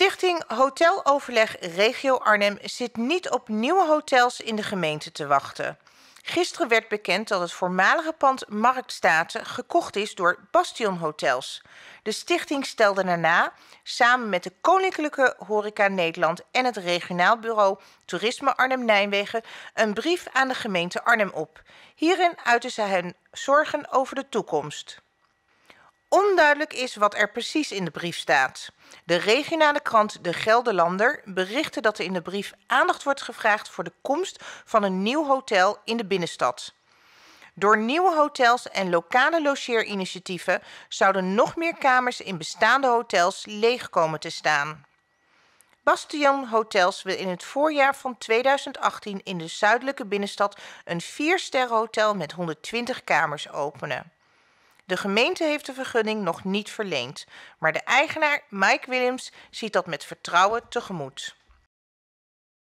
Stichting Hoteloverleg Regio Arnhem zit niet op nieuwe hotels in de gemeente te wachten. Gisteren werd bekend dat het voormalige pand Marktstaten gekocht is door Bastion Hotels. De stichting stelde daarna, samen met de Koninklijke Horeca Nederland en het Regionaal Bureau Toerisme Arnhem-Nijmegen, een brief aan de gemeente Arnhem op. Hierin uiten zij hun zorgen over de toekomst. Onduidelijk is wat er precies in de brief staat. De regionale krant De Gelderlander berichtte dat er in de brief aandacht wordt gevraagd voor de komst van een nieuw hotel in de binnenstad. Door nieuwe hotels en lokale logeerinitiatieven zouden nog meer kamers in bestaande hotels leeg komen te staan. Bastion Hotels wil in het voorjaar van 2018 in de zuidelijke binnenstad een 4-sterren hotel met 120 kamers openen. De gemeente heeft de vergunning nog niet verleend, maar de eigenaar Mike Williams ziet dat met vertrouwen tegemoet.